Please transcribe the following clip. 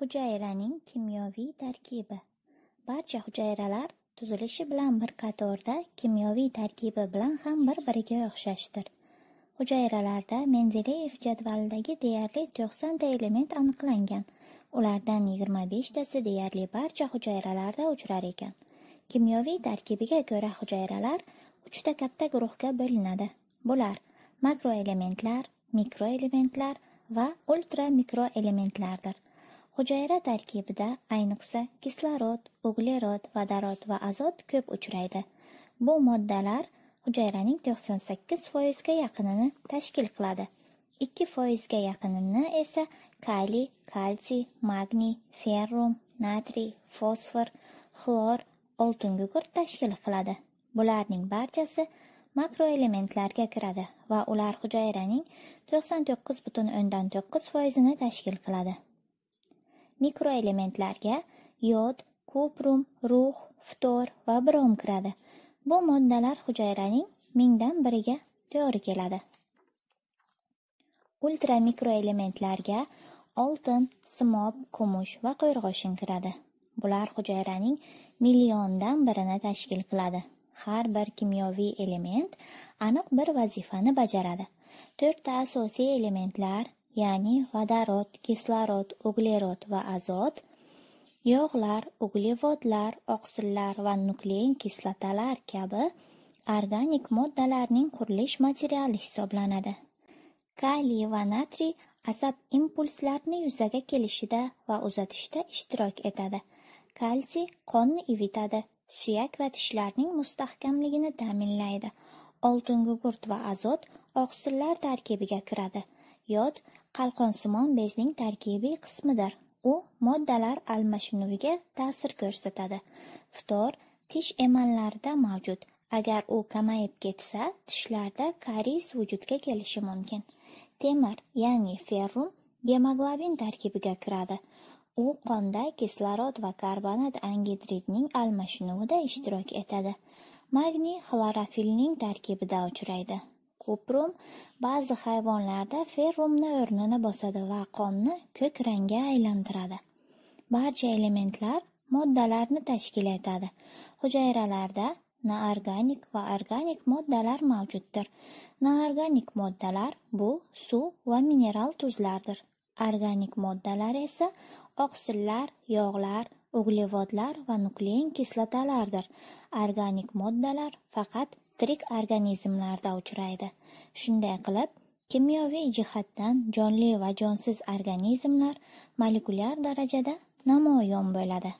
Hujayraning kimyoviy tarkibi Barcha hujayralar tuzilishi bilan bir qatorda kimyoviy tarkibi bilan ham bir-biriga o'xshashdir. Hujayralarda Mendeleyev jadvalidagi deyarli 90 ta element aniqlangan. Ulardan 25 tasi deyarli barcha hujayralarda uchrar ekan. Kimyoviy tarkibiga ko'ra hujayralar 3 ta katta guruhga bo'linadi. Bular makroelementlar, mikroelementlar va ultra mikroelementlardir. hujayra tarkibida ayniqsa kislorod uglerod vodorod va azot ko'p uchraydi bu moddalar hujayraning 98% ga yaqinini tashkil qiladi 2% ga yaqinini esa kaliy kalsiy magniy ferrum natriy fosfor xlor oltingugurt tashkil qiladi bularning barchasi makroelementlarga kiradi va ular hujayraning 99.9% ni tashkil qiladi Mikroelementlarga yod, kuprum, ruh, ftor va brom kiradi. Bu moddalar hujayraning mingdan biriga to'g'ri keladi. Ultra mikroelementlarga oltin, simob, kumush va qo'yrg'oshin kiradi. Bular hujayraning milliondan birini tashkil qiladi. Har bir kimyoviy element aniq bir vazifani bajaradi. To'rtta asosiy elementlar ya'ni vodorod kislorod uglerod va azot yog'lar uglevodlar oqsillar va nuklein kislotalar kabi organik moddalarning qurilish materiali hisoblanadi kaliy va natriy asab impulslarini yuzaga kelishida va uzatishda ishtirok etadi kalsiy qonni ivitadi suyak va tishlarning mustahkamligini ta'minlaydi oltingugurt va azot oqsillar tarkibiga kiradi Yod qalqonsimon bezning tarkibiy qismidir. U moddalar almashinuviga ta'sir ko'rsatadi. Ftor tish emanlarida mavjud. Agar u kamayib ketsa, tishlarda karies vujudga kelishi mumkin. Temir, ya'ni ferrum gemoglobin tarkibiga kiradi. U qonda kislorod va karbonat angidridning almashinuvida ishtirok etadi. Magniy xlorofilning tarkibida uchraydi. Kuprum ba'zi hayvonlarda ferrumni o'rnini bosadi va qonni ko'k rangga aylantiradi. Barcha elementlar moddalarni tashkil etadi. Hujayralarda noorganik va organik moddalar mavjuddir. Noorganik moddalar bu suv va mineral tuzlardir. Organik moddalar esa oqsillar, yog'lar, uglevodlar va nuklein kislotalardir. Organik moddalar faqat tirik organizmlarda uchraydi shunday qilib kimyoviy jihatdan jonli va jonsiz organizmlar molekulyar darajada namoyon bo'ladi